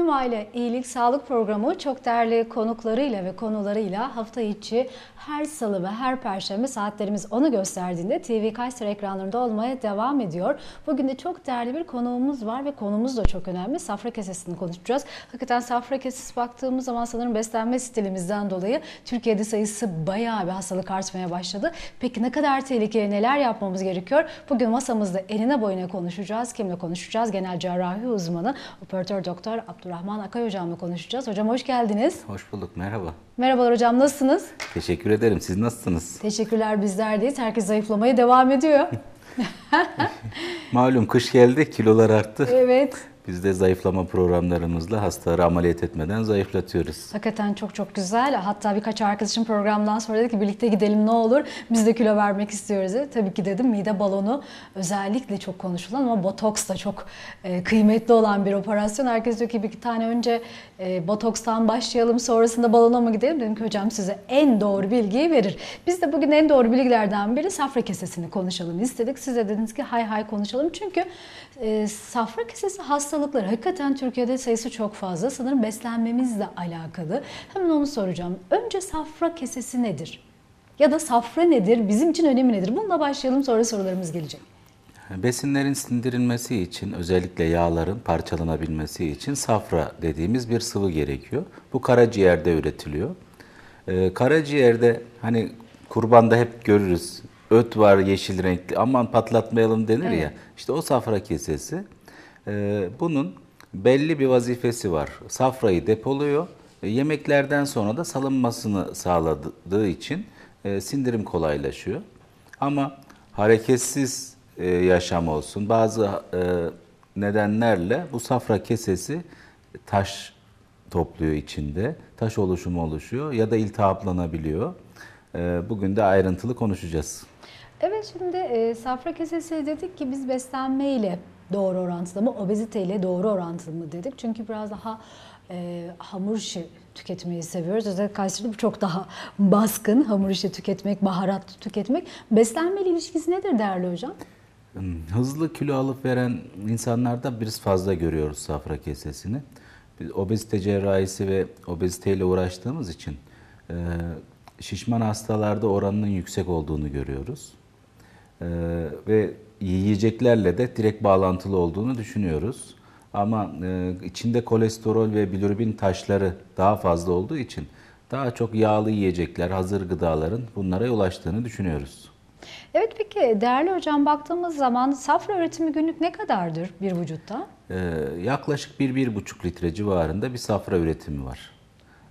Hüma ile İyilik Sağlık Programı çok değerli konuklarıyla ve konularıyla hafta içi her salı ve her perşembe saatlerimiz onu gösterdiğinde TV Kayseri ekranlarında olmaya devam ediyor. Bugün de çok değerli bir konuğumuz var ve konumuz da çok önemli. Safra kesesini konuşacağız. Hakikaten safra kesesi baktığımız zaman sanırım beslenme stilimizden dolayı Türkiye'de sayısı bayağı bir hastalık artmaya başladı. Peki ne kadar tehlikeli, neler yapmamız gerekiyor? Bugün masamızda eline boyuna konuşacağız. Kimle konuşacağız? Genel cerrahi uzmanı operatör doktor Abdurrahman Akay hocamla konuşacağız. Hocam hoş geldiniz. Hoş bulduk. Merhaba. Merhabalar hocam. Nasılsınız? Teşekkür ederim ederim. Siz nasılsınız? Teşekkürler bizlerdeyiz. Herkes zayıflamaya devam ediyor. Malum kış geldi, kilolar arttı. Evet. Biz de zayıflama programlarımızla hastaları ameliyat etmeden zayıflatıyoruz. Hakikaten çok çok güzel. Hatta birkaç arkadaşım programdan sonra dedi ki birlikte gidelim ne olur. Biz de kilo vermek istiyoruz. Dedi. Tabii ki dedim mide balonu özellikle çok konuşulan ama botoks da çok e, kıymetli olan bir operasyon. Herkes diyor ki bir iki tane önce e, botokstan başlayalım sonrasında balona mı gidelim? Dedim ki hocam size en doğru bilgiyi verir. Biz de bugün en doğru bilgilerden biri safra kesesini konuşalım istedik. Siz de dediniz ki hay hay konuşalım. Çünkü e, safra kesesi hastalığı hastalıkları hakikaten Türkiye'de sayısı çok fazla. Sanırım beslenmemizle alakalı. Hemen onu soracağım. Önce safra kesesi nedir? Ya da safra nedir? Bizim için önemi nedir? Bununla başlayalım sonra sorularımız gelecek. Besinlerin sindirilmesi için özellikle yağların parçalanabilmesi için safra dediğimiz bir sıvı gerekiyor. Bu karaciğerde üretiliyor. Ee, karaciğerde hani kurbanda hep görürüz öt var yeşil renkli aman patlatmayalım denir evet. ya. İşte o safra kesesi ee, bunun belli bir vazifesi var. Safrayı depoluyor. Ee, yemeklerden sonra da salınmasını sağladığı için e, sindirim kolaylaşıyor. Ama hareketsiz e, yaşam olsun. Bazı e, nedenlerle bu safra kesesi taş topluyor içinde. Taş oluşumu oluşuyor ya da iltihaplanabiliyor. Ee, bugün de ayrıntılı konuşacağız. Evet şimdi safra kesesi dedik ki biz beslenmeyle doğru orantılı mı, obeziteyle doğru orantılı mı dedik. Çünkü biraz daha e, hamur işi tüketmeyi seviyoruz. Özellikle Kayseri'de çok daha baskın hamur işi tüketmek, baharat tüketmek. Beslenme ilişkisi nedir değerli hocam? Hmm, hızlı kilo alıp veren insanlarda biraz fazla görüyoruz safra kesesini. Biz obezite cerrahisi ve obeziteyle uğraştığımız için e, şişman hastalarda oranının yüksek olduğunu görüyoruz. E, ve yiyeceklerle de direkt bağlantılı olduğunu düşünüyoruz. Ama e, içinde kolesterol ve bilirubin taşları daha fazla olduğu için daha çok yağlı yiyecekler, hazır gıdaların bunlara yol açtığını düşünüyoruz. Evet peki değerli hocam baktığımız zaman safra üretimi günlük ne kadardır bir vücutta? Ee, yaklaşık 1-1,5 litre civarında bir safra üretimi var.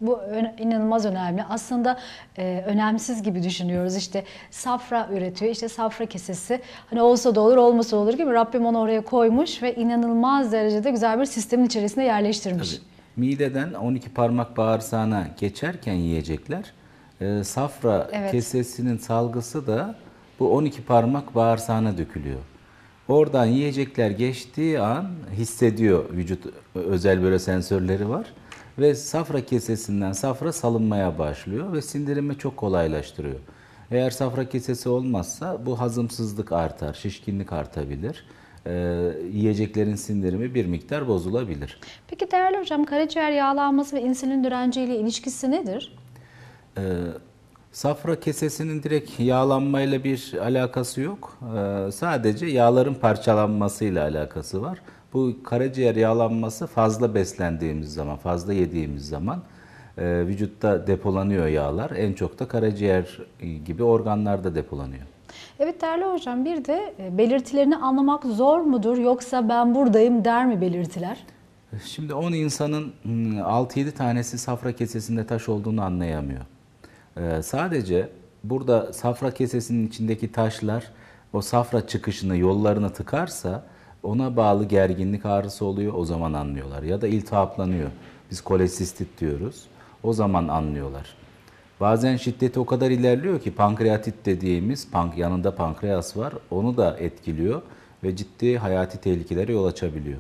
Bu inanılmaz önemli. Aslında e, önemsiz gibi düşünüyoruz. İşte safra üretiyor, işte safra kesesi. Hani olsa da olur, olmasa da olur gibi Rabbim onu oraya koymuş ve inanılmaz derecede güzel bir sistemin içerisinde yerleştirmiş. Tabii. Mideden 12 parmak bağırsağına geçerken yiyecekler. E, safra evet. kesesinin salgısı da bu 12 parmak bağırsağına dökülüyor. Oradan yiyecekler geçtiği an hissediyor vücut özel böyle sensörleri var ve safra kesesinden safra salınmaya başlıyor ve sindirimi çok kolaylaştırıyor. Eğer safra kesesi olmazsa bu hazımsızlık artar, şişkinlik artabilir. Ee, yiyeceklerin sindirimi bir miktar bozulabilir. Peki değerli hocam karaciğer yağlanması ve insülin direnci ile ilişkisi nedir? Ee, Safra kesesinin direkt yağlanmayla bir alakası yok. Ee, sadece yağların parçalanmasıyla alakası var. Bu karaciğer yağlanması fazla beslendiğimiz zaman, fazla yediğimiz zaman e, vücutta depolanıyor yağlar. En çok da karaciğer e, gibi organlarda depolanıyor. Evet değerli hocam bir de e, belirtilerini anlamak zor mudur yoksa ben buradayım der mi belirtiler? Şimdi 10 insanın 6-7 hmm, tanesi safra kesesinde taş olduğunu anlayamıyor. E, sadece burada safra kesesinin içindeki taşlar o safra çıkışını, yollarını tıkarsa ona bağlı gerginlik ağrısı oluyor, o zaman anlıyorlar. Ya da iltihaplanıyor. Biz kolesistit diyoruz. O zaman anlıyorlar. Bazen şiddeti o kadar ilerliyor ki pankreatit dediğimiz pank, yanında pankreas var. Onu da etkiliyor ve ciddi hayati tehlikelere yol açabiliyor.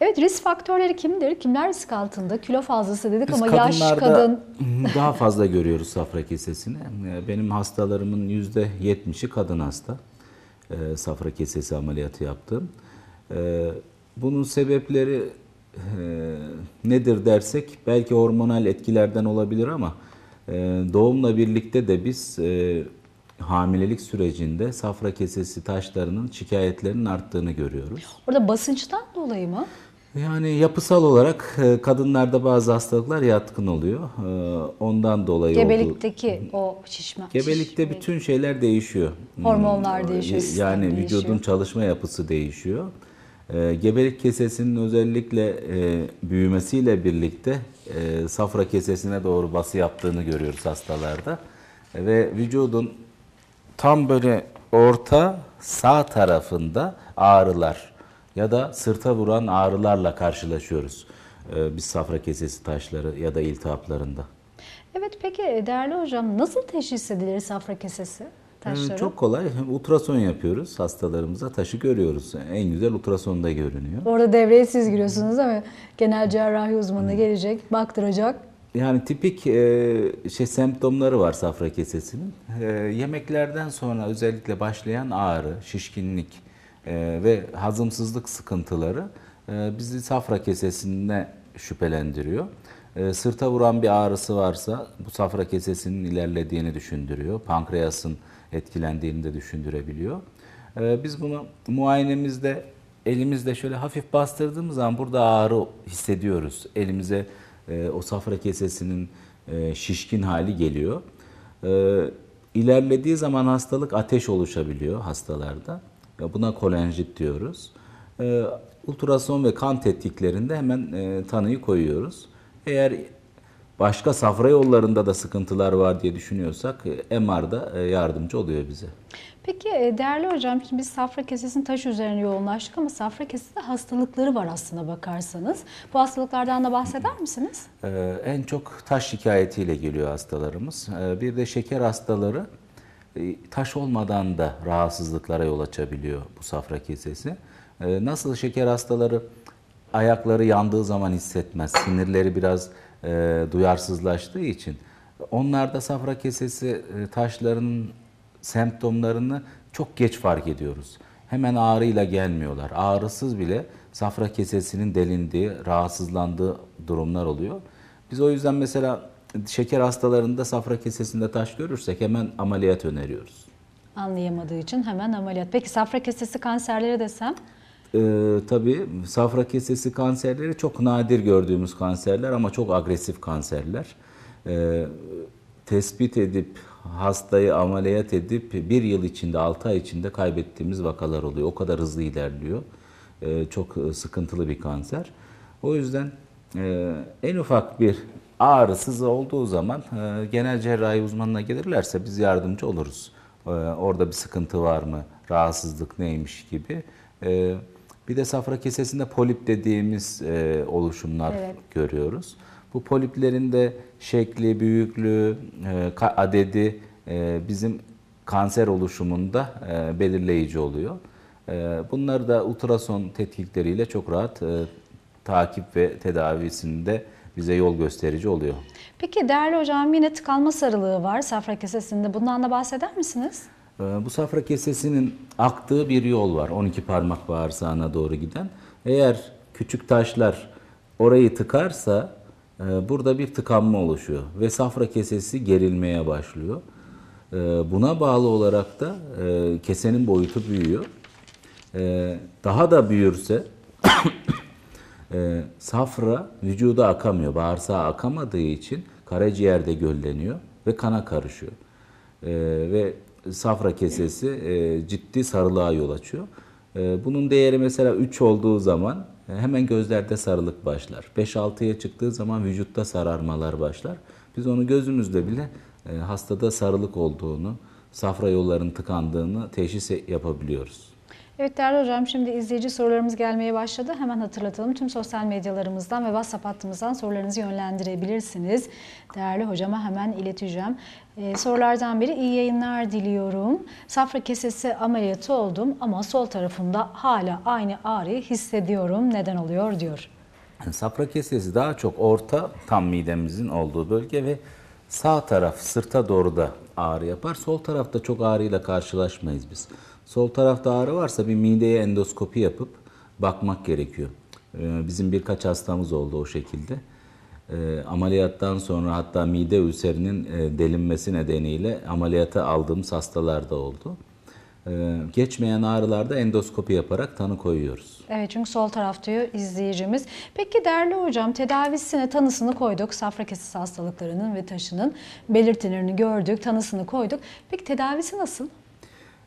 Evet risk faktörleri kimdir? Kimler risk altında? Kilo fazlası dedik Biz ama yaş kadın. daha fazla görüyoruz safra kesesini. Benim hastalarımın %70'i kadın hasta. Ee, safra kesesi ameliyatı yaptım. Ee, bunun sebepleri e, nedir dersek belki hormonal etkilerden olabilir ama e, doğumla birlikte de biz e, hamilelik sürecinde safra kesesi taşlarının şikayetlerinin arttığını görüyoruz. Orada basınçtan dolayı mı? Yani yapısal olarak kadınlarda bazı hastalıklar yatkın oluyor. Ondan dolayı Gebelikteki oldu. o şişme. Gebelikte şişme. bütün şeyler değişiyor. Hmm, Hormonlar değişiyor. Yani vücudun değişiyor. çalışma yapısı değişiyor. E, gebelik kesesinin özellikle e, büyümesiyle birlikte e, safra kesesine doğru bası yaptığını görüyoruz hastalarda. E, ve vücudun tam böyle orta sağ tarafında ağrılar ya da sırta vuran ağrılarla karşılaşıyoruz. E, biz safra kesesi taşları ya da iltihaplarında. Evet peki e, değerli hocam nasıl teşhis edilir safra kesesi? Ee, taşları? Çok kolay. Ultrason yapıyoruz hastalarımıza. Taşı görüyoruz. En güzel ultrasonda görünüyor. Orada devreye siz giriyorsunuz ama genel cerrahi uzmanı Hı. Hmm. gelecek, baktıracak. Yani tipik e, şey semptomları var safra kesesinin. E, yemeklerden sonra özellikle başlayan ağrı, şişkinlik e, ve hazımsızlık sıkıntıları bizi safra kesesinde şüphelendiriyor. E, sırta vuran bir ağrısı varsa bu safra kesesinin ilerlediğini düşündürüyor. Pankreasın etkilendiğini de düşündürebiliyor. Ee, biz bunu muayenemizde elimizde şöyle hafif bastırdığımız zaman burada ağrı hissediyoruz. Elimize e, o safra kesesinin e, şişkin hali geliyor. E, ilerlediği zaman hastalık ateş oluşabiliyor hastalarda. Buna kolenjit diyoruz. Ultrason ve kan tetkiklerinde hemen tanıyı koyuyoruz. Eğer başka safra yollarında da sıkıntılar var diye düşünüyorsak e, da e, yardımcı oluyor bize. Peki e, değerli hocam şimdi biz safra kesesinin taş üzerine yoğunlaştık ama safra kesesinde hastalıkları var aslında bakarsanız. Bu hastalıklardan da bahseder misiniz? Ee, en çok taş şikayetiyle geliyor hastalarımız. Ee, bir de şeker hastaları taş olmadan da rahatsızlıklara yol açabiliyor bu safra kesesi. Ee, nasıl şeker hastaları ayakları yandığı zaman hissetmez, sinirleri biraz e, duyarsızlaştığı için onlarda safra kesesi e, taşlarının semptomlarını çok geç fark ediyoruz. Hemen ağrıyla gelmiyorlar. Ağrısız bile safra kesesinin delindiği, rahatsızlandığı durumlar oluyor. Biz o yüzden mesela şeker hastalarında safra kesesinde taş görürsek hemen ameliyat öneriyoruz. Anlayamadığı için hemen ameliyat. Peki safra kesesi kanserleri desem? e, tabii safra kesesi kanserleri çok nadir gördüğümüz kanserler ama çok agresif kanserler. E, tespit edip hastayı ameliyat edip bir yıl içinde, altı ay içinde kaybettiğimiz vakalar oluyor. O kadar hızlı ilerliyor. Ee, e, çok sıkıntılı bir kanser. O yüzden e, en ufak bir ağrısız olduğu zaman e, genel cerrahi uzmanına gelirlerse biz yardımcı oluruz. E, orada bir sıkıntı var mı, rahatsızlık neymiş gibi. Bir de safra kesesinde polip dediğimiz e, oluşumlar evet. görüyoruz. Bu poliplerin de şekli, büyüklüğü, e, adedi e, bizim kanser oluşumunda e, belirleyici oluyor. E, bunları da ultrason tetkikleriyle çok rahat e, takip ve tedavisinde bize yol gösterici oluyor. Peki değerli hocam yine tıkanma sarılığı var safra kesesinde. Bundan da bahseder misiniz? Ee, bu safra kesesinin aktığı bir yol var 12 parmak bağırsağına doğru giden. Eğer küçük taşlar orayı tıkarsa e, burada bir tıkanma oluşuyor ve safra kesesi gerilmeye başlıyor. E, buna bağlı olarak da e, kesenin boyutu büyüyor. Daha da büyürse safra vücuda akamıyor. Bağırsağa akamadığı için karaciğerde gölleniyor ve kana karışıyor. Ve safra kesesi e, ciddi sarılığa yol açıyor. E, bunun değeri mesela 3 olduğu zaman e, hemen gözlerde sarılık başlar. 5-6'ya çıktığı zaman vücutta sararmalar başlar. Biz onu gözümüzde bile e, hastada sarılık olduğunu, safra yollarının tıkandığını teşhis e, yapabiliyoruz. Evet değerli hocam şimdi izleyici sorularımız gelmeye başladı. Hemen hatırlatalım tüm sosyal medyalarımızdan ve WhatsApp hattımızdan sorularınızı yönlendirebilirsiniz. Değerli hocama hemen ileteceğim. Ee, sorulardan biri iyi yayınlar diliyorum. Safra kesesi ameliyatı oldum ama sol tarafımda hala aynı ağrıyı hissediyorum. Neden oluyor diyor. Safra kesesi daha çok orta tam midemizin olduğu bölge ve sağ taraf sırta doğru da ağrı yapar. Sol tarafta çok ağrıyla karşılaşmayız biz. Sol tarafta ağrı varsa bir mideye endoskopi yapıp bakmak gerekiyor. Ee, bizim birkaç hastamız oldu o şekilde. Ee, ameliyattan sonra hatta mide ülserinin e, delinmesi nedeniyle ameliyata aldığımız hastalarda oldu ee, geçmeyen ağrılarda endoskopi yaparak tanı koyuyoruz. Evet çünkü sol taraf izleyicimiz. Peki değerli hocam tedavisine tanısını koyduk. Safra kesesi hastalıklarının ve taşının belirtilerini gördük, tanısını koyduk. Peki tedavisi nasıl?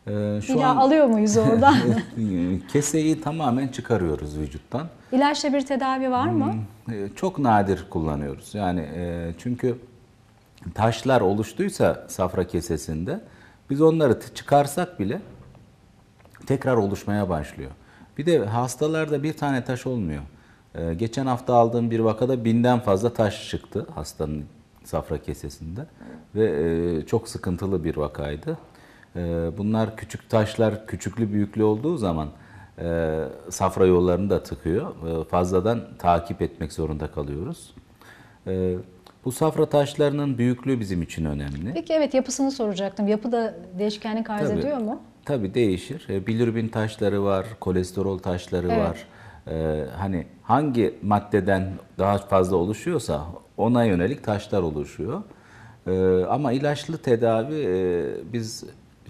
Ee, şu İla an... alıyor muyuz oradan? Keseyi tamamen çıkarıyoruz vücuttan. İlaçla bir tedavi var mı? Hmm, e, çok nadir kullanıyoruz. Yani e, çünkü taşlar oluştuysa safra kesesinde biz onları çıkarsak bile tekrar oluşmaya başlıyor. Bir de hastalarda bir tane taş olmuyor. E, geçen hafta aldığım bir vakada binden fazla taş çıktı hastanın safra kesesinde ve çok sıkıntılı bir vakaydı. Ee, bunlar küçük taşlar küçüklü büyüklü olduğu zaman e, safra yollarını da tıkıyor. Ee, fazladan takip etmek zorunda kalıyoruz. Ee, bu safra taşlarının büyüklüğü bizim için önemli. Peki evet yapısını soracaktım. Yapı da değişkenlik arz tabii, ediyor mu? Tabii değişir. E, taşları var, kolesterol taşları evet. var. hani hangi maddeden daha fazla oluşuyorsa ona yönelik taşlar oluşuyor. ama ilaçlı tedavi e, biz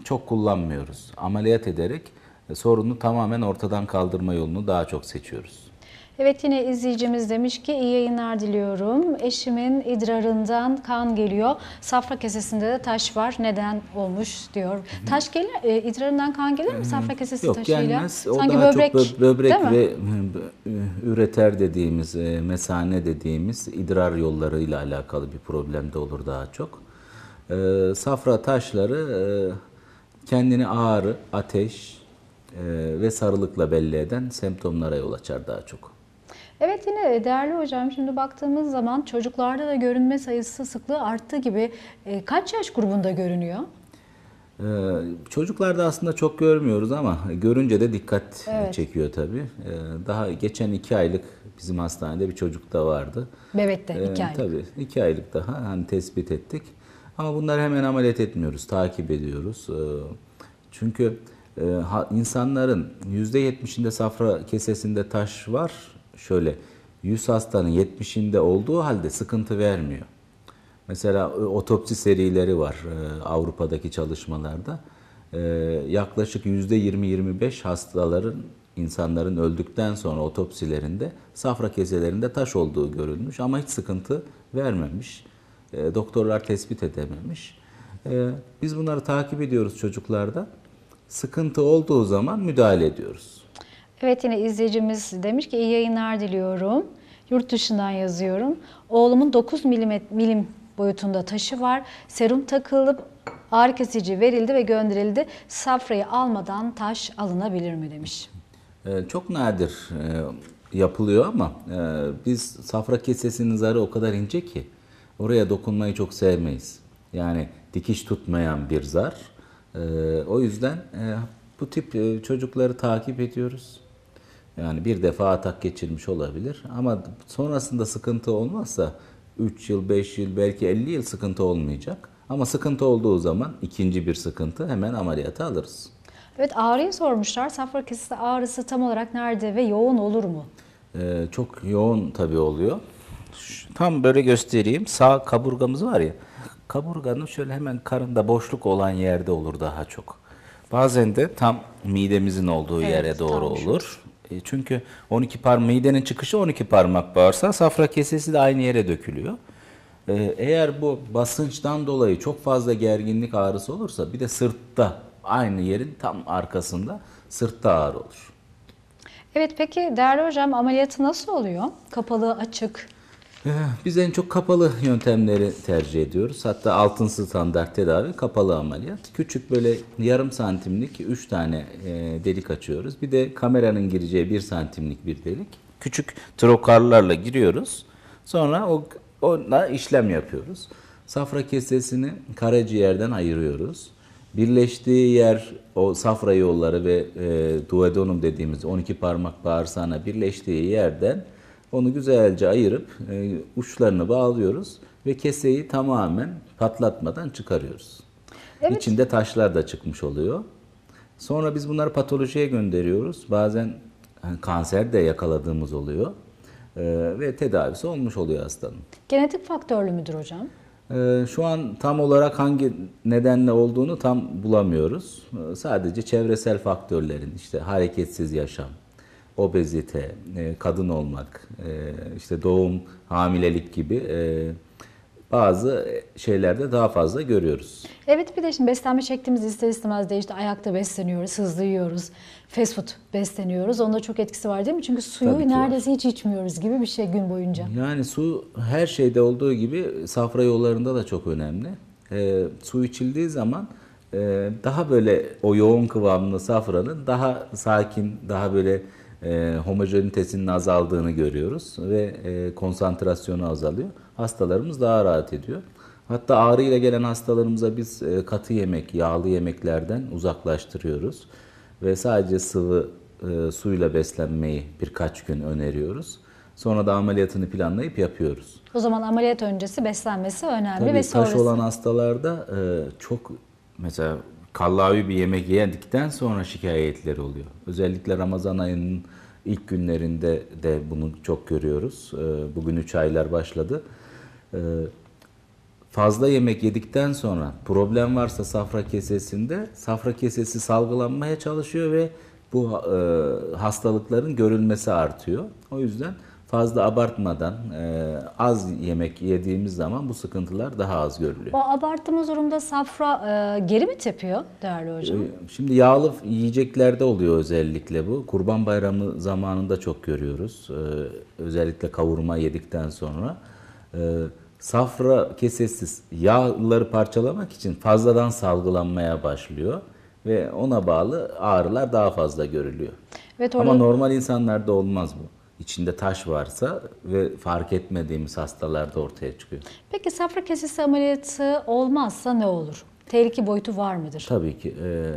çok kullanmıyoruz. Ameliyat ederek e, sorunu tamamen ortadan kaldırma yolunu daha çok seçiyoruz. Evet yine izleyicimiz demiş ki iyi yayınlar diliyorum. Eşimin idrarından kan geliyor. Safra kesesinde de taş var. Neden olmuş diyor. Taş gelir, e, idrarından kan gelir mi safra kesesi Yok, taşıyla? Yok gelmez. O Sanki daha böbrek, çok böbrek ve e, üreter dediğimiz, e, mesane dediğimiz idrar yollarıyla alakalı bir problemde olur daha çok. E, safra taşları e, kendini ağrı, ateş e, ve sarılıkla belli eden semptomlara yol açar daha çok. Evet yine değerli hocam şimdi baktığımız zaman çocuklarda da görünme sayısı sıklığı arttı gibi e, kaç yaş grubunda görünüyor? E, çocuklarda aslında çok görmüyoruz ama görünce de dikkat evet. çekiyor tabii. daha geçen iki aylık bizim hastanede bir çocuk da vardı. Bebekte ee, iki aylık. Tabii iki aylık daha hani tespit ettik. Ama bunları hemen ameliyat etmiyoruz, takip ediyoruz. Ee, çünkü e, insanların %70'inde safra kesesinde taş var. Şöyle 100 hastanın 70'inde olduğu halde sıkıntı vermiyor. Mesela e, otopsi serileri var e, Avrupa'daki çalışmalarda. Yaklaşık %20-25 hastaların insanların öldükten sonra otopsilerinde safra keselerinde taş olduğu görülmüş ama hiç sıkıntı vermemiş. E, doktorlar tespit edememiş. E, biz bunları takip ediyoruz çocuklarda. Sıkıntı olduğu zaman müdahale ediyoruz. Evet yine izleyicimiz demiş ki iyi yayınlar diliyorum. Yurt dışından yazıyorum. Oğlumun 9 milimet, milim boyutunda taşı var. Serum takılıp ağrı kesici verildi ve gönderildi. Safrayı almadan taş alınabilir mi demiş. E, çok nadir yapılıyor ama biz safra kesesinin zarı o kadar ince ki oraya dokunmayı çok sevmeyiz. Yani dikiş tutmayan bir zar. Ee, o yüzden e, bu tip e, çocukları takip ediyoruz. Yani bir defa atak geçirmiş olabilir ama sonrasında sıkıntı olmazsa 3 yıl, 5 yıl, belki 50 yıl sıkıntı olmayacak. Ama sıkıntı olduğu zaman ikinci bir sıkıntı hemen ameliyata alırız. Evet ağrıyı sormuşlar. Safra kesesi ağrısı tam olarak nerede ve yoğun olur mu? Ee, çok yoğun tabii oluyor tam böyle göstereyim. Sağ kaburgamız var ya. Kaburganın şöyle hemen karında boşluk olan yerde olur daha çok. Bazen de tam midemizin olduğu evet, yere doğru olur. E, çünkü 12 par midenin çıkışı 12 parmak bağırsağı safra kesesi de aynı yere dökülüyor. E, eğer bu basınçtan dolayı çok fazla gerginlik ağrısı olursa bir de sırtta aynı yerin tam arkasında sırtta ağrı olur. Evet peki değerli hocam ameliyatı nasıl oluyor? Kapalı, açık? Eh, biz en çok kapalı yöntemleri tercih ediyoruz. Hatta altın standart tedavi kapalı ameliyat. Küçük böyle yarım santimlik 3 tane eh, delik açıyoruz. Bir de kameranın gireceği 1 santimlik bir delik. Küçük trokarlarla giriyoruz. Sonra o onunla işlem yapıyoruz. Safra kesesini karaciğerden ayırıyoruz. Birleştiği yer o safra yolları ve e, duodenum dediğimiz 12 parmak bağırsağına birleştiği yerden onu güzelce ayırıp e, uçlarını bağlıyoruz ve keseyi tamamen patlatmadan çıkarıyoruz. Evet. İçinde taşlar da çıkmış oluyor. Sonra biz bunları patolojiye gönderiyoruz. Bazen e, kanser de yakaladığımız oluyor e, ve tedavisi olmuş oluyor hastanın. Genetik faktörlü müdür hocam? E, şu an tam olarak hangi nedenle olduğunu tam bulamıyoruz. E, sadece çevresel faktörlerin işte hareketsiz yaşam, obezite, e, kadın olmak, e, işte doğum, hamilelik gibi e, bazı şeylerde daha fazla görüyoruz. Evet bir de şimdi beslenme çektiğimiz ister istemez değişti. Ayakta besleniyoruz, hızlı yiyoruz, fast food besleniyoruz. Onda çok etkisi var değil mi? Çünkü suyu Tabii neredeyse var. hiç içmiyoruz gibi bir şey gün boyunca. Yani su her şeyde olduğu gibi safra yollarında da çok önemli. E, su içildiği zaman e, daha böyle o yoğun kıvamlı safranın daha sakin, daha böyle e, homojenitesinin azaldığını görüyoruz ve e, konsantrasyonu azalıyor. Hastalarımız daha rahat ediyor. Hatta ağrı ile gelen hastalarımıza biz e, katı yemek, yağlı yemeklerden uzaklaştırıyoruz ve sadece sıvı e, suyla beslenmeyi birkaç gün öneriyoruz. Sonra da ameliyatını planlayıp yapıyoruz. O zaman ameliyat öncesi beslenmesi önemli Tabii, ve sonrası. Taş olan hastalarda e, çok mesela kallavi bir yemek yedikten sonra şikayetleri oluyor. Özellikle Ramazan ayının ilk günlerinde de bunu çok görüyoruz. Ee, bugün 3 aylar başladı. Ee, fazla yemek yedikten sonra problem varsa safra kesesinde safra kesesi salgılanmaya çalışıyor ve bu e, hastalıkların görülmesi artıyor. O yüzden fazla abartmadan e, az yemek yediğimiz zaman bu sıkıntılar daha az görülüyor. O abarttığımız durumda safra e, geri mi tepiyor değerli e, hocam? E, şimdi yağlı yiyeceklerde oluyor özellikle bu. Kurban bayramı zamanında çok görüyoruz. E, özellikle kavurma yedikten sonra. E, safra kesesiz yağları parçalamak için fazladan salgılanmaya başlıyor ve ona bağlı ağrılar daha fazla görülüyor. Evet, Ama normal insanlarda olmaz bu içinde taş varsa ve fark etmediğimiz hastalarda ortaya çıkıyor. Peki safra kesesi ameliyatı olmazsa ne olur? Tehlike boyutu var mıdır? Tabii ki. E,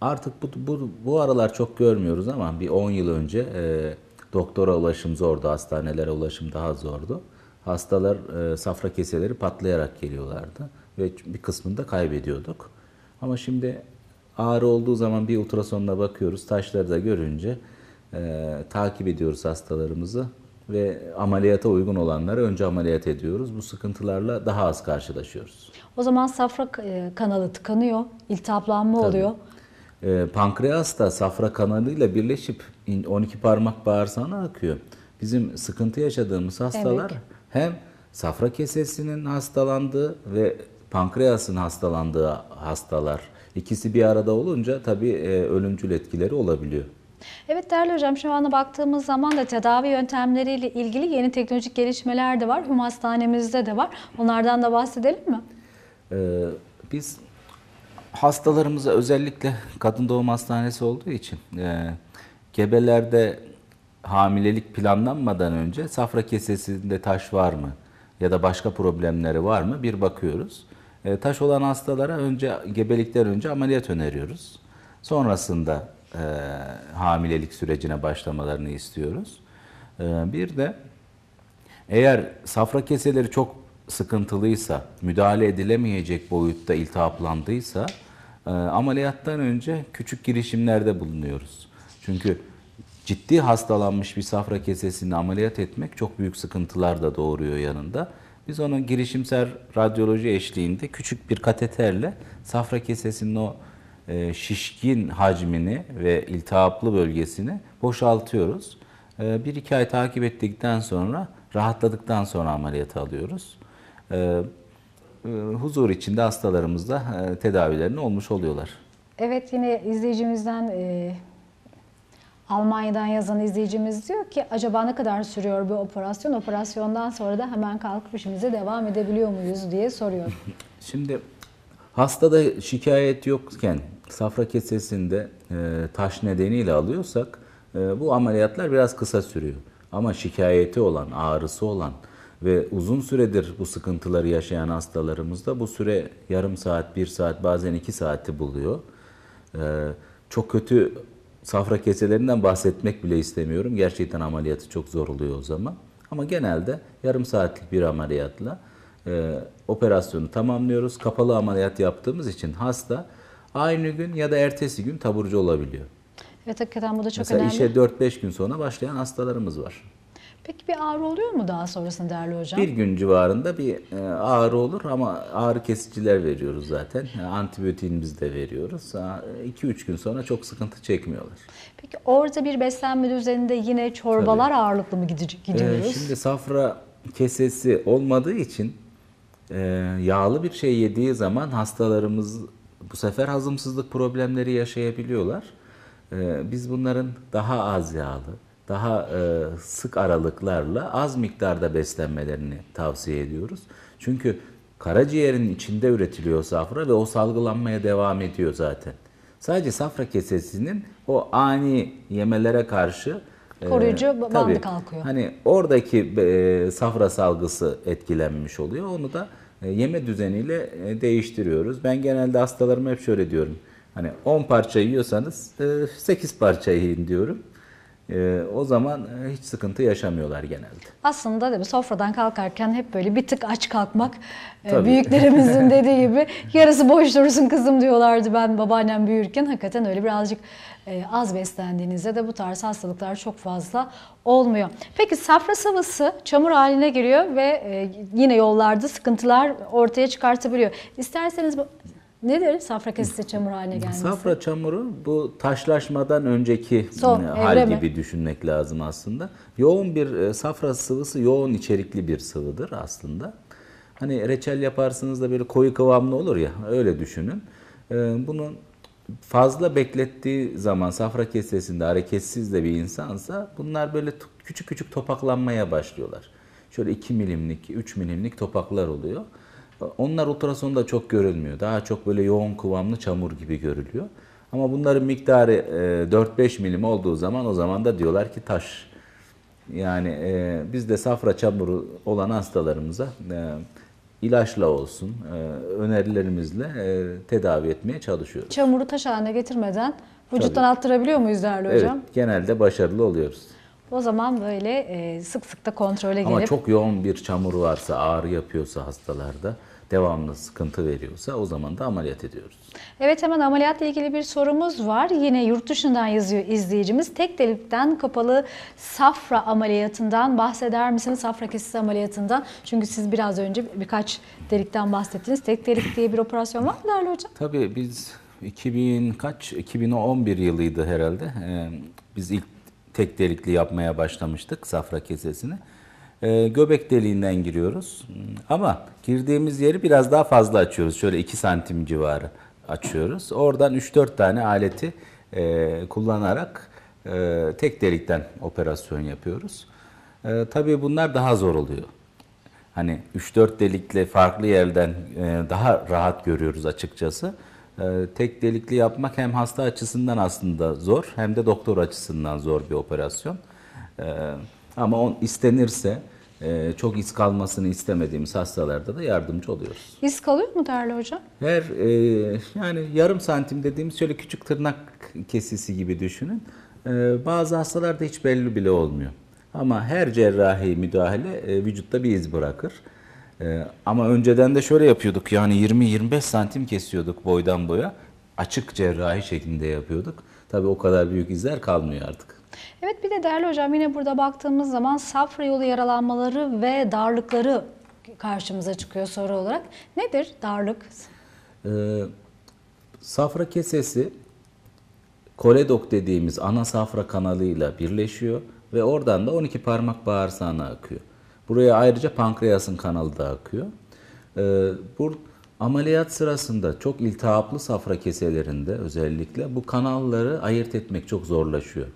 artık bu, bu, bu aralar çok görmüyoruz ama bir 10 yıl önce e, doktora ulaşım zordu, hastanelere ulaşım daha zordu. Hastalar e, safra keseleri patlayarak geliyorlardı ve bir kısmını da kaybediyorduk. Ama şimdi ağrı olduğu zaman bir ultrasonla bakıyoruz, taşları da görünce e, takip ediyoruz hastalarımızı ve ameliyata uygun olanları önce ameliyat ediyoruz. Bu sıkıntılarla daha az karşılaşıyoruz. O zaman safra e, kanalı tıkanıyor, iltihaplanma Tabii. oluyor. E, pankreas da safra kanalıyla birleşip 12 parmak bağırsağına akıyor. Bizim sıkıntı yaşadığımız hastalar Demek. hem safra kesesinin hastalandığı ve pankreasın hastalandığı hastalar. İkisi bir arada olunca tabii e, ölümcül etkileri olabiliyor. Evet değerli hocam şu ana baktığımız zaman da tedavi yöntemleriyle ilgili yeni teknolojik gelişmeler de var. Hüm hastanemizde de var. Onlardan da bahsedelim mi? Ee, biz hastalarımıza özellikle kadın doğum hastanesi olduğu için e, gebelerde hamilelik planlanmadan önce safra kesesinde taş var mı ya da başka problemleri var mı bir bakıyoruz. E, taş olan hastalara önce gebelikten önce ameliyat öneriyoruz. Sonrasında e, hamilelik sürecine başlamalarını istiyoruz. E, bir de eğer safra keseleri çok sıkıntılıysa, müdahale edilemeyecek boyutta iltihaplandıysa e, ameliyattan önce küçük girişimlerde bulunuyoruz. Çünkü ciddi hastalanmış bir safra kesesini ameliyat etmek çok büyük sıkıntılar da doğuruyor yanında. Biz onun girişimsel radyoloji eşliğinde küçük bir kateterle safra kesesinin o e, şişkin hacmini ve iltihaplı bölgesini boşaltıyoruz. E, bir iki ay takip ettikten sonra rahatladıktan sonra ameliyatı alıyoruz. E, huzur içinde hastalarımızda tedavilerini olmuş oluyorlar. Evet yine izleyicimizden Almanya'dan yazan izleyicimiz diyor ki acaba ne kadar sürüyor bu operasyon? Operasyondan sonra da hemen kalkıp işimize devam edebiliyor muyuz diye soruyor. Şimdi hastada şikayet yokken safra kesesinde e, taş nedeniyle alıyorsak e, bu ameliyatlar biraz kısa sürüyor. Ama şikayeti olan, ağrısı olan ve uzun süredir bu sıkıntıları yaşayan hastalarımızda bu süre yarım saat, bir saat bazen iki saati buluyor. E, çok kötü safra keselerinden bahsetmek bile istemiyorum. Gerçekten ameliyatı çok zor oluyor o zaman. Ama genelde yarım saatlik bir ameliyatla e, operasyonu tamamlıyoruz. Kapalı ameliyat yaptığımız için hasta aynı gün ya da ertesi gün taburcu olabiliyor. Evet hakikaten bu da çok Mesela önemli. Mesela işe 4-5 gün sonra başlayan hastalarımız var. Peki bir ağrı oluyor mu daha sonrasında değerli hocam? Bir gün civarında bir e, ağrı olur ama ağrı kesiciler veriyoruz zaten. E, antibiyotiğimizi de veriyoruz. 2-3 e, gün sonra çok sıkıntı çekmiyorlar. Peki orada bir beslenme düzeninde yine çorbalar Tabii. ağırlıklı mı gidiyoruz? Ee, şimdi safra kesesi olmadığı için yağlı bir şey yediği zaman hastalarımız bu sefer hazımsızlık problemleri yaşayabiliyorlar. E, biz bunların daha az yağlı, daha e, sık aralıklarla az miktarda beslenmelerini tavsiye ediyoruz. Çünkü karaciğerin içinde üretiliyor safra ve o salgılanmaya devam ediyor zaten. Sadece safra kesesinin o ani yemelere karşı e, koruyucu bandı tabii, kalkıyor. Hani oradaki e, safra salgısı etkilenmiş oluyor. Onu da e, yeme düzeniyle e, değiştiriyoruz. Ben genelde hastalarıma hep şöyle diyorum. Hani 10 parça yiyorsanız 8 e, parça yiyin diyorum. E, o zaman e, hiç sıkıntı yaşamıyorlar genelde. Aslında değil mi? sofradan kalkarken hep böyle bir tık aç kalkmak e, Tabii. büyüklerimizin dediği gibi yarısı boş dursun kızım diyorlardı ben babaannem büyürken. Hakikaten öyle birazcık e, az beslendiğinizde de bu tarz hastalıklar çok fazla olmuyor. Peki safra sıvısı çamur haline giriyor ve yine yollarda sıkıntılar ortaya çıkartabiliyor. İsterseniz Nedir safra kesesi çamur haline gelmesi? Safra çamuru bu taşlaşmadan önceki Son, e, hal evreme. gibi düşünmek lazım aslında. Yoğun bir e, safra sıvısı yoğun içerikli bir sıvıdır aslında. Hani reçel yaparsınız da böyle koyu kıvamlı olur ya öyle düşünün. E, Bunu fazla beklettiği zaman safra kesesinde hareketsiz de bir insansa bunlar böyle küçük küçük topaklanmaya başlıyorlar. Şöyle 2 milimlik, 3 milimlik topaklar oluyor. Onlar ultrasonda çok görülmüyor. Daha çok böyle yoğun kıvamlı çamur gibi görülüyor. Ama bunların miktarı 4-5 e, milim olduğu zaman o zaman da diyorlar ki taş. Yani e, biz de safra çamuru olan hastalarımıza e, ilaçla olsun önerilerimizle tedavi etmeye çalışıyoruz. Çamuru taş haline getirmeden vücuttan Tabii. attırabiliyor muyuz değerli hocam? Evet genelde başarılı oluyoruz. O zaman böyle sık sık da kontrole Ama gelip... Ama çok yoğun bir çamur varsa, ağrı yapıyorsa hastalarda devamlı sıkıntı veriyorsa o zaman da ameliyat ediyoruz. Evet hemen ameliyatla ilgili bir sorumuz var. Yine yurt dışından yazıyor izleyicimiz. Tek delikten kapalı safra ameliyatından bahseder misiniz? Safra kesisi ameliyatından. Çünkü siz biraz önce birkaç delikten bahsettiniz. Tek delik diye bir operasyon var mı değerli hocam? Tabii biz 2000 kaç 2011 yılıydı herhalde. Ee, biz ilk tek delikli yapmaya başlamıştık safra kesesini e, göbek deliğinden giriyoruz. Ama girdiğimiz yeri biraz daha fazla açıyoruz. Şöyle 2 santim civarı açıyoruz. Oradan 3-4 tane aleti e, kullanarak e, tek delikten operasyon yapıyoruz. E, tabii bunlar daha zor oluyor. Hani 3-4 delikle farklı yerden e, daha rahat görüyoruz açıkçası. E, tek delikli yapmak hem hasta açısından aslında zor hem de doktor açısından zor bir operasyon. Evet. Ama on istenirse e, çok iz kalmasını istemediğimiz hastalarda da yardımcı oluyoruz. İz kalıyor mu değerli hocam? Her e, yani yarım santim dediğimiz şöyle küçük tırnak kesisi gibi düşünün. E, bazı hastalarda hiç belli bile olmuyor. Ama her cerrahi müdahale e, vücutta bir iz bırakır. E, ama önceden de şöyle yapıyorduk yani 20-25 santim kesiyorduk boydan boya. Açık cerrahi şeklinde yapıyorduk. Tabii o kadar büyük izler kalmıyor artık. Evet bir de değerli hocam yine burada baktığımız zaman safra yolu yaralanmaları ve darlıkları karşımıza çıkıyor soru olarak. Nedir darlık? Ee, safra kesesi koledok dediğimiz ana safra kanalıyla birleşiyor ve oradan da 12 parmak bağırsağına akıyor. Buraya ayrıca pankreasın kanalı da akıyor. Ee, bu ameliyat sırasında çok iltihaplı safra keselerinde özellikle bu kanalları ayırt etmek çok zorlaşıyor.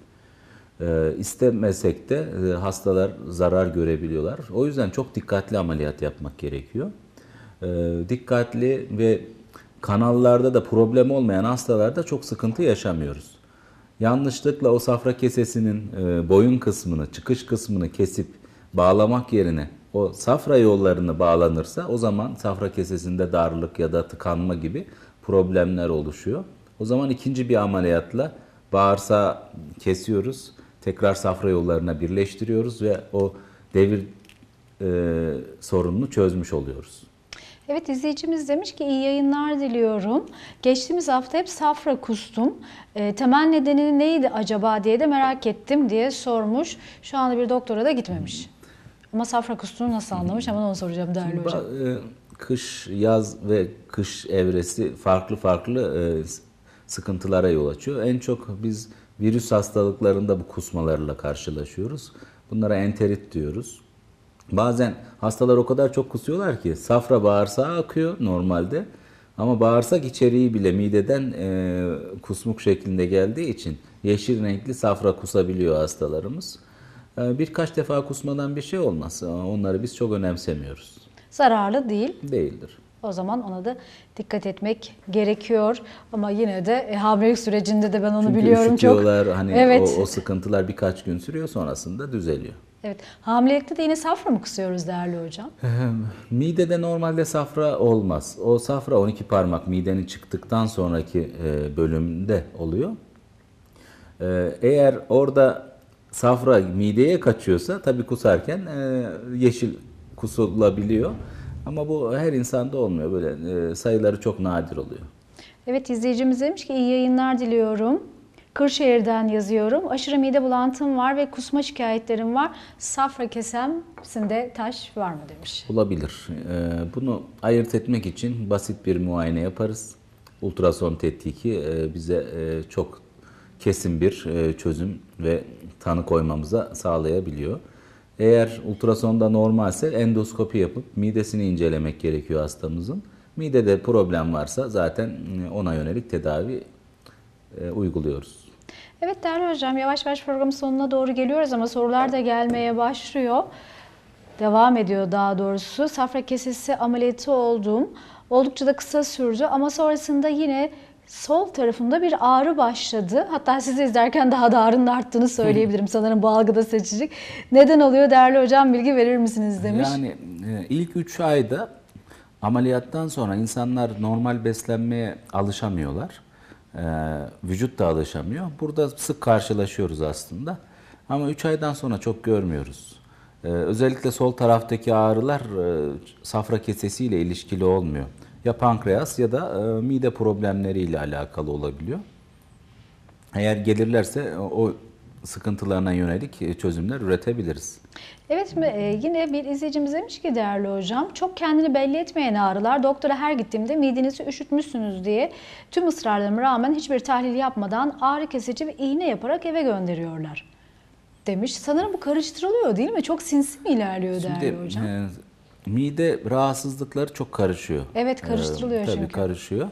E, istemesek de e, hastalar zarar görebiliyorlar. O yüzden çok dikkatli ameliyat yapmak gerekiyor. Ee, dikkatli ve kanallarda da problem olmayan hastalarda çok sıkıntı yaşamıyoruz. Yanlışlıkla o safra kesesinin e, boyun kısmını, çıkış kısmını kesip bağlamak yerine o safra yollarını bağlanırsa o zaman safra kesesinde darlık ya da tıkanma gibi problemler oluşuyor. O zaman ikinci bir ameliyatla bağırsa kesiyoruz tekrar safra yollarına birleştiriyoruz ve o devir e, sorununu çözmüş oluyoruz. Evet izleyicimiz demiş ki iyi yayınlar diliyorum. Geçtiğimiz hafta hep safra kustum. E, temel nedeni neydi acaba diye de merak ettim diye sormuş. Şu anda bir doktora da gitmemiş. Ama safra kustuğunu nasıl anlamış hemen onu soracağım değerli Şimdi, hocam. E, kış, yaz ve kış evresi farklı farklı e, sıkıntılara yol açıyor. En çok biz Virüs hastalıklarında bu kusmalarla karşılaşıyoruz. Bunlara enterit diyoruz. Bazen hastalar o kadar çok kusuyorlar ki safra bağırsağa akıyor normalde. Ama bağırsak içeriği bile mideden e, kusmuk şeklinde geldiği için yeşil renkli safra kusabiliyor hastalarımız. E, birkaç defa kusmadan bir şey olmaz. Onları biz çok önemsemiyoruz. Zararlı değil. Değildir. O zaman ona da dikkat etmek gerekiyor. Ama yine de e, hamilelik sürecinde de ben onu Çünkü biliyorum çok. hani evet. o, o sıkıntılar birkaç gün sürüyor sonrasında düzeliyor. Evet. Hamilelikte de yine safra mı kısıyoruz değerli hocam? Midede normalde safra olmaz. O safra 12 parmak midenin çıktıktan sonraki e, bölümde oluyor. E, eğer orada safra mideye kaçıyorsa tabii kusarken e, yeşil kusulabiliyor. Ama bu her insanda olmuyor. Böyle e, sayıları çok nadir oluyor. Evet izleyicimiz demiş ki iyi yayınlar diliyorum. Kırşehir'den yazıyorum. Aşırı mide bulantım var ve kusma şikayetlerim var. Safra kesemsinde taş var mı demiş. Olabilir. Ee, bunu ayırt etmek için basit bir muayene yaparız. Ultrason tetkiki e, bize e, çok kesin bir e, çözüm ve tanı koymamıza sağlayabiliyor. Eğer ultrasonda normalse endoskopi yapıp midesini incelemek gerekiyor hastamızın. Midede problem varsa zaten e, ona yönelik tedavi e, uyguluyoruz. Evet değerli hocam yavaş yavaş programın sonuna doğru geliyoruz ama sorular da gelmeye başlıyor. Devam ediyor daha doğrusu. Safra kesesi ameliyatı oldum. Oldukça da kısa sürdü ama sonrasında yine sol tarafımda bir ağrı başladı. Hatta sizi izlerken daha da ağrının arttığını söyleyebilirim. Sanırım bu algıda seçicilik. Neden oluyor değerli hocam bilgi verir misiniz demiş. Yani e, ilk 3 ayda ameliyattan sonra insanlar normal beslenmeye alışamıyorlar. E, vücut da alışamıyor. Burada sık karşılaşıyoruz aslında. Ama 3 aydan sonra çok görmüyoruz. E, özellikle sol taraftaki ağrılar safra kesesiyle ilişkili olmuyor ya pankreas ya da e, mide problemleriyle alakalı olabiliyor. Eğer gelirlerse e, o sıkıntılarına yönelik e, çözümler üretebiliriz. Evet şimdi e, yine bir izleyicimiz demiş ki değerli hocam çok kendini belli etmeyen ağrılar doktora her gittiğimde midenizi üşütmüşsünüz diye tüm ısrarlarıma rağmen hiçbir tahlil yapmadan ağrı kesici ve iğne yaparak eve gönderiyorlar demiş. Sanırım bu karıştırılıyor değil mi? Çok sinsi mi ilerliyor şimdi, değerli hocam? E mide rahatsızlıkları çok karışıyor. Evet ee, karıştırılıyor ee, tabii çünkü. Tabii karışıyor.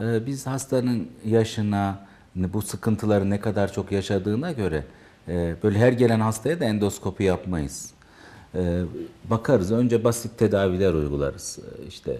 Ee, biz hastanın yaşına, bu sıkıntıları ne kadar çok yaşadığına göre e, böyle her gelen hastaya da endoskopi yapmayız. E, bakarız. Önce basit tedaviler uygularız. Ee, işte e,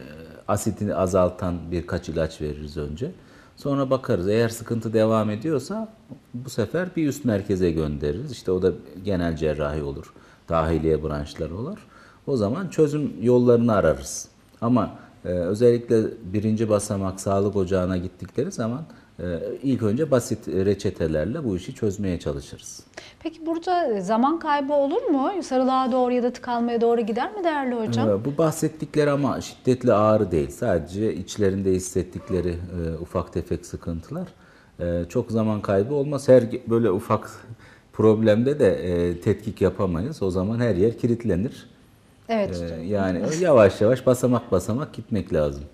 asitini azaltan birkaç ilaç veririz önce. Sonra bakarız. Eğer sıkıntı devam ediyorsa bu sefer bir üst merkeze göndeririz. İşte o da genel cerrahi olur. Dahiliye branşları olur. O zaman çözüm yollarını ararız. Ama e, özellikle birinci basamak sağlık ocağına gittikleri zaman e, ilk önce basit reçetelerle bu işi çözmeye çalışırız. Peki burada zaman kaybı olur mu? Sarılığa doğru ya da tıkanmaya doğru gider mi değerli hocam? E, bu bahsettikleri ama şiddetli ağrı değil. Sadece içlerinde hissettikleri e, ufak tefek sıkıntılar. Çok zaman kaybı olmaz. Her böyle ufak problemde de tetkik yapamayız. O zaman her yer kilitlenir. Evet. Ee, yani yavaş yavaş basamak basamak gitmek lazım.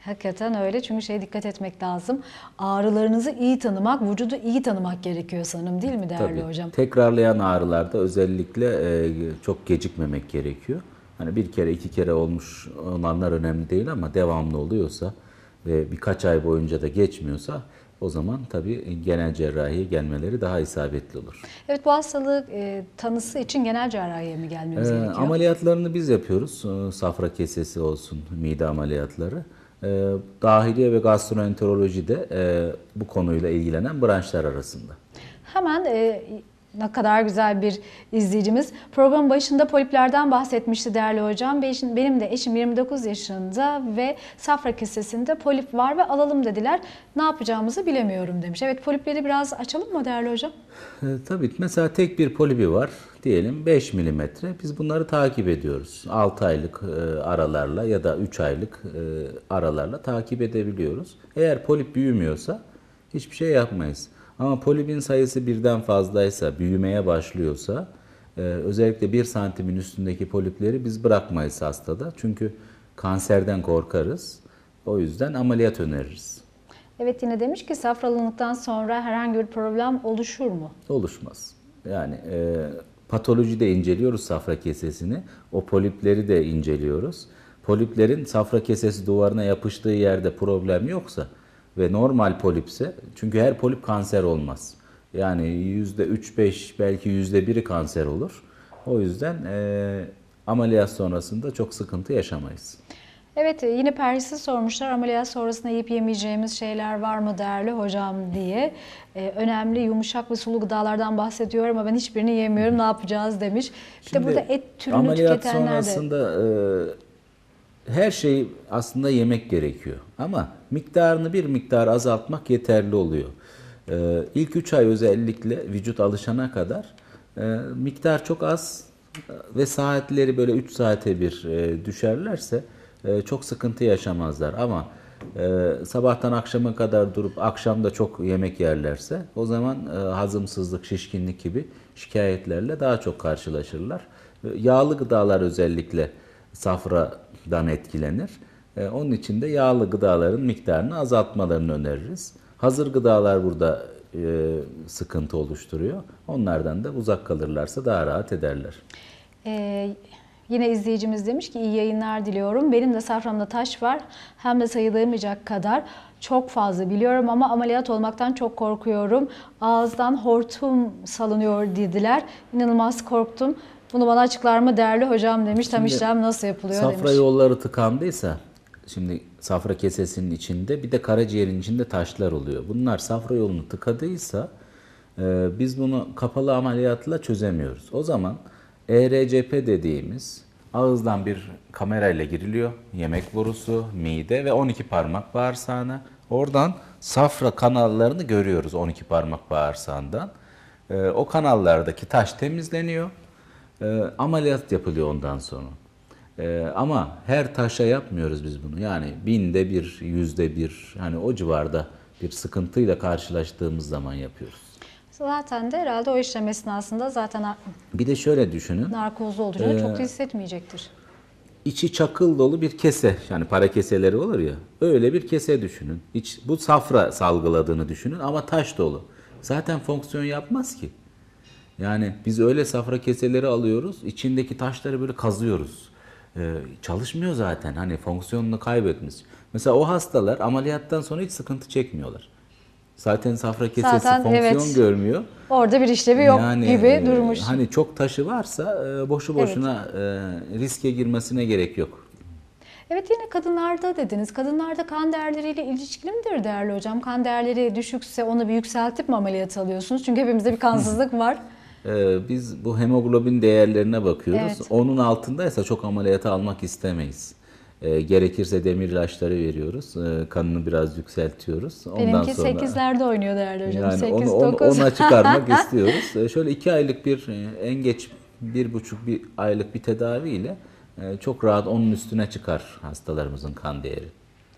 Hakikaten öyle çünkü şey dikkat etmek lazım. Ağrılarınızı iyi tanımak, vücudu iyi tanımak gerekiyor sanırım değil mi değerli Tabii. hocam? Tekrarlayan ağrılarda özellikle e, çok gecikmemek gerekiyor. Hani bir kere iki kere olmuş olanlar önemli değil ama devamlı oluyorsa ve birkaç ay boyunca da geçmiyorsa o zaman tabii genel cerrahiye gelmeleri daha isabetli olur. Evet bu hastalık e, tanısı için genel cerrahiye mi gelmemiz e, gerekiyor? Ameliyatlarını biz yapıyoruz. Ee, safra kesesi olsun, mide ameliyatları. E, dahiliye ve gastroenteroloji de e, bu konuyla ilgilenen branşlar arasında. Hemen e, ne kadar güzel bir izleyicimiz. Programın başında poliplerden bahsetmişti değerli hocam. Benim de eşim 29 yaşında ve safra kesesinde polip var ve alalım dediler. Ne yapacağımızı bilemiyorum demiş. Evet polipleri biraz açalım mı değerli hocam? E, tabii mesela tek bir polibi var diyelim 5 milimetre. Biz bunları takip ediyoruz. 6 aylık e, aralarla ya da 3 aylık e, aralarla takip edebiliyoruz. Eğer polip büyümüyorsa hiçbir şey yapmayız. Ama polibin sayısı birden fazlaysa, büyümeye başlıyorsa e, özellikle 1 santimin üstündeki polipleri biz bırakmayız hastada. Çünkü kanserden korkarız. O yüzden ameliyat öneririz. Evet yine demiş ki safralılıktan sonra herhangi bir problem oluşur mu? Oluşmaz. Yani e, de inceliyoruz safra kesesini. O polipleri de inceliyoruz. Poliplerin safra kesesi duvarına yapıştığı yerde problem yoksa ve normal polipse çünkü her polip kanser olmaz. Yani %3-5 belki %1'i kanser olur. O yüzden e, ameliyat sonrasında çok sıkıntı yaşamayız. Evet e, yine Paris'i sormuşlar ameliyat sonrasında yiyip yemeyeceğimiz şeyler var mı değerli hocam diye. Ee, önemli yumuşak ve sulu gıdalardan bahsediyor ama ben hiçbirini yemiyorum ne yapacağız demiş. Bir Şimdi, de burada et türünü ameliyat tüketenler sonrasında, E, her şey aslında yemek gerekiyor. Ama miktarını bir miktar azaltmak yeterli oluyor. Ee, ilk 3 ay özellikle vücut alışana kadar e, miktar çok az e, ve saatleri böyle 3 saate bir e, düşerlerse e, çok sıkıntı yaşamazlar. Ama e, sabahtan akşama kadar durup akşamda çok yemek yerlerse o zaman e, hazımsızlık, şişkinlik gibi şikayetlerle daha çok karşılaşırlar. E, yağlı gıdalar özellikle safradan etkilenir. E, onun için de yağlı gıdaların miktarını azaltmalarını öneririz. Hazır gıdalar burada e, sıkıntı oluşturuyor. Onlardan da uzak kalırlarsa daha rahat ederler. Ee, yine izleyicimiz demiş ki iyi yayınlar diliyorum. Benim de saframda taş var. Hem de sayılamayacak kadar çok fazla biliyorum ama ameliyat olmaktan çok korkuyorum. Ağızdan hortum salınıyor dediler. İnanılmaz korktum. Bunu bana açıklar mı değerli hocam demiş. Şimdi, Tam işlem nasıl yapılıyor safra demiş. Safra yolları tıkandıysa Şimdi safra kesesinin içinde bir de karaciğerin içinde taşlar oluyor. Bunlar safra yolunu tıkadıysa e, biz bunu kapalı ameliyatla çözemiyoruz. O zaman ERCP dediğimiz ağızdan bir kamerayla giriliyor. Yemek borusu, mide ve 12 parmak bağırsağına. Oradan safra kanallarını görüyoruz 12 parmak bağırsağından. E, o kanallardaki taş temizleniyor. E, ameliyat yapılıyor ondan sonra. Ee, ama her taşa yapmıyoruz biz bunu. Yani binde bir, yüzde bir, hani o civarda bir sıkıntıyla karşılaştığımız zaman yapıyoruz. Zaten de herhalde o işlem esnasında zaten bir de şöyle düşünün. Narkozlu olacağını ee, çok hissetmeyecektir. İçi çakıl dolu bir kese. Yani para keseleri olur ya. Öyle bir kese düşünün. İç, bu safra salgıladığını düşünün ama taş dolu. Zaten fonksiyon yapmaz ki. Yani biz öyle safra keseleri alıyoruz. içindeki taşları böyle kazıyoruz. E, çalışmıyor zaten. Hani fonksiyonunu kaybetmiş. Mesela o hastalar ameliyattan sonra hiç sıkıntı çekmiyorlar. Zaten safra kesesi Zaten, fonksiyon evet. görmüyor. Orada bir işlevi yok yani, gibi e, durmuş. Hani çok taşı varsa e, boşu boşuna evet. riske girmesine gerek yok. Evet yine kadınlarda dediniz. Kadınlarda kan değerleriyle ilişkili midir değerli hocam? Kan değerleri düşükse onu bir yükseltip mi ameliyat alıyorsunuz? Çünkü hepimizde bir kansızlık var. Ee, biz bu hemoglobin değerlerine bakıyoruz. Evet. Onun altındaysa çok ameliyata almak istemeyiz. Ee, gerekirse demir ilaçları veriyoruz. Ee, kanını biraz yükseltiyoruz. Ondan Benimki sonra, 8'lerde oynuyor değerli hocam. Yani 8, onu, onu, ona çıkarmak istiyoruz. şöyle 2 aylık bir e, en geç 1,5 bir aylık bir tedaviyle e, çok rahat onun üstüne çıkar hastalarımızın kan değeri.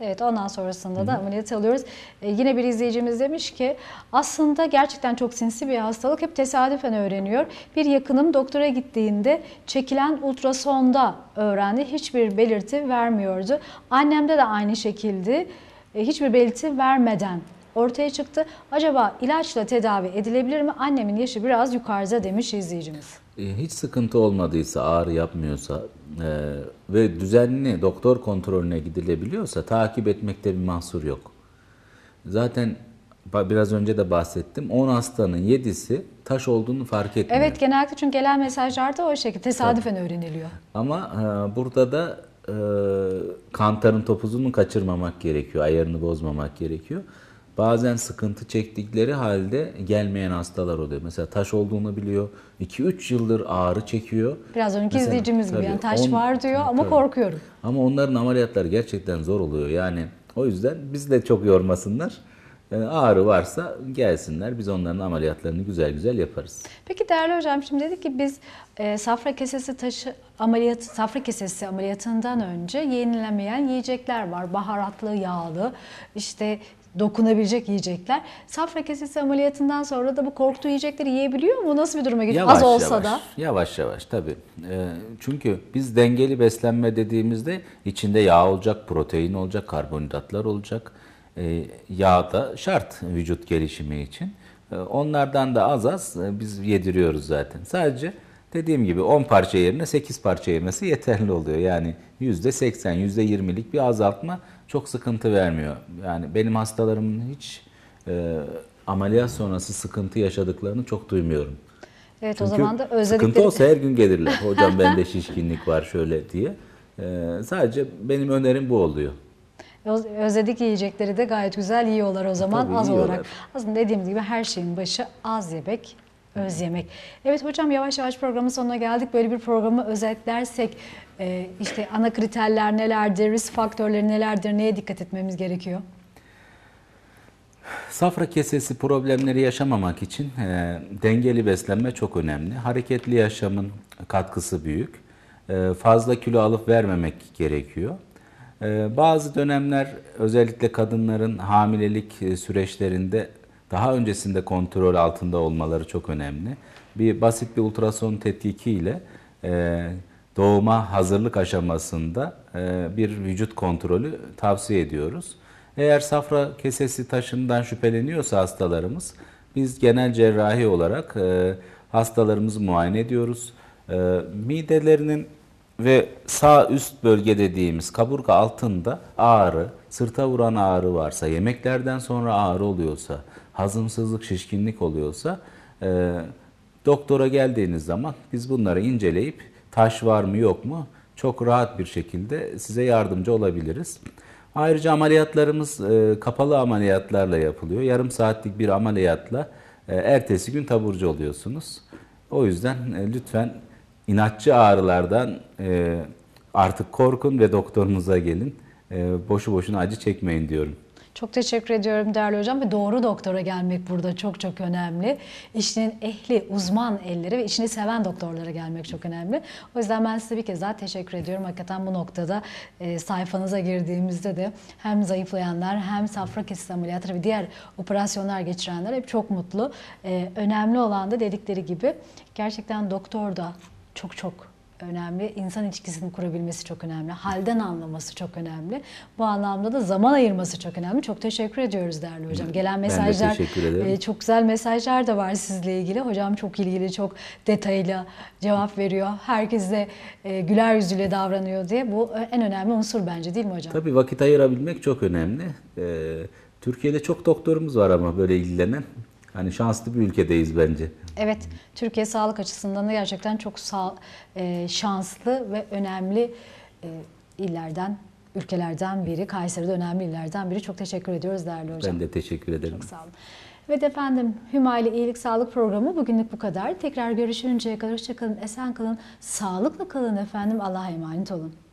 Evet ondan sonrasında da ameliyat alıyoruz. Ee, yine bir izleyicimiz demiş ki aslında gerçekten çok sinsi bir hastalık hep tesadüfen öğreniyor. Bir yakınım doktora gittiğinde çekilen ultrasonda öğrendi. Hiçbir belirti vermiyordu. Annemde de aynı şekilde e, hiçbir belirti vermeden ortaya çıktı. Acaba ilaçla tedavi edilebilir mi? Annemin yaşı biraz yukarıda demiş izleyicimiz. E, hiç sıkıntı olmadıysa, ağrı yapmıyorsa e, ve düzenli doktor kontrolüne gidilebiliyorsa takip etmekte bir mahsur yok. Zaten biraz önce de bahsettim. 10 hastanın 7'si taş olduğunu fark etmiyor. Evet genellikle çünkü gelen mesajlarda o şekilde tesadüfen Tabii. öğreniliyor. Ama e, burada da e, kantarın topuzunu kaçırmamak gerekiyor. Ayarını bozmamak gerekiyor. Bazen sıkıntı çektikleri halde gelmeyen hastalar oluyor. Mesela taş olduğunu biliyor. 2-3 yıldır ağrı çekiyor. Biraz önceki Mesela, izleyicimiz gibi yani taş on, var diyor ama tabii. korkuyorum. Ama onların ameliyatları gerçekten zor oluyor. Yani o yüzden biz de çok yormasınlar. Yani ağrı varsa gelsinler biz onların ameliyatlarını güzel güzel yaparız. Peki değerli hocam şimdi dedik ki biz e, safra kesesi taşı ameliyatı safra kesesi ameliyatından önce yenilemeyen yiyecekler var. Baharatlı, yağlı, işte dokunabilecek yiyecekler. Safra kesesi ameliyatından sonra da bu korktuğu yiyecekleri yiyebiliyor mu? Nasıl bir duruma gidiyor? Az olsa yavaş, da. Yavaş yavaş tabii. E, çünkü biz dengeli beslenme dediğimizde içinde yağ olacak, protein olacak, karbonhidratlar olacak. E, yağ da şart vücut gelişimi için. E, onlardan da az az e, biz yediriyoruz zaten. Sadece dediğim gibi 10 parça yerine 8 parça yemesi yeterli oluyor. Yani %80, %20'lik bir azaltma çok sıkıntı vermiyor. Yani benim hastalarımın hiç e, ameliyat sonrası sıkıntı yaşadıklarını çok duymuyorum. Evet Çünkü o zaman da özledikleri... Sıkıntı olsa her gün gelirler. Hocam bende şişkinlik var şöyle diye. E, sadece benim önerim bu oluyor. Özledik yiyecekleri de gayet güzel yiyorlar o zaman Tabii, az yiyorlar. olarak. Aslında dediğimiz gibi her şeyin başı az yemek, öz yemek. Evet hocam yavaş yavaş programın sonuna geldik. Böyle bir programı özetlersek e, işte ana kriterler nelerdir, risk faktörleri nelerdir, neye dikkat etmemiz gerekiyor? Safra kesesi problemleri yaşamamak için e, dengeli beslenme çok önemli. Hareketli yaşamın katkısı büyük. E, fazla kilo alıp vermemek gerekiyor. E, bazı dönemler özellikle kadınların hamilelik süreçlerinde daha öncesinde kontrol altında olmaları çok önemli. Bir basit bir ultrason tetkikiyle e, doğuma hazırlık aşamasında e, bir vücut kontrolü tavsiye ediyoruz. Eğer safra kesesi taşından şüpheleniyorsa hastalarımız biz genel cerrahi olarak e, hastalarımızı muayene ediyoruz. E, midelerinin ve sağ üst bölge dediğimiz kaburga altında ağrı, sırta vuran ağrı varsa, yemeklerden sonra ağrı oluyorsa, hazımsızlık, şişkinlik oluyorsa e, doktora geldiğiniz zaman biz bunları inceleyip taş var mı yok mu çok rahat bir şekilde size yardımcı olabiliriz. Ayrıca ameliyatlarımız e, kapalı ameliyatlarla yapılıyor. Yarım saatlik bir ameliyatla e, ertesi gün taburcu oluyorsunuz. O yüzden e, lütfen inatçı ağrılardan e, artık korkun ve doktorunuza gelin. E, boşu boşuna acı çekmeyin diyorum. Çok teşekkür ediyorum değerli hocam ve doğru doktora gelmek burada çok çok önemli. İşinin ehli, uzman elleri ve işini seven doktorlara gelmek çok önemli. O yüzden ben size bir kez daha teşekkür ediyorum. Hakikaten bu noktada e, sayfanıza girdiğimizde de hem zayıflayanlar hem safra kesim ameliyatı ve diğer operasyonlar geçirenler hep çok mutlu. E, önemli olan da dedikleri gibi gerçekten doktor da çok çok önemli. İnsan ilişkisini kurabilmesi çok önemli. Halden anlaması çok önemli. Bu anlamda da zaman ayırması çok önemli. Çok teşekkür ediyoruz değerli hocam. Gelen mesajlar e, çok güzel mesajlar da var sizle ilgili. Hocam çok ilgili, çok detayla cevap veriyor. Herkes de e, güler yüzüyle davranıyor diye. Bu e, en önemli unsur bence değil mi hocam? Tabii vakit ayırabilmek çok önemli. E, Türkiye'de çok doktorumuz var ama böyle ilgilenen. Hani şanslı bir ülkedeyiz bence. Evet, Türkiye sağlık açısından da gerçekten çok sağ, e, şanslı ve önemli e, illerden, ülkelerden biri. Kayseri'de önemli illerden biri. Çok teşekkür ediyoruz değerli hocam. Ben de teşekkür ederim. Çok sağ olun. Evet efendim Hümayli İyilik Sağlık Programı bugünlük bu kadar. Tekrar görüşünceye kadar hoşçakalın, esen kalın, sağlıklı kalın efendim. Allah'a emanet olun.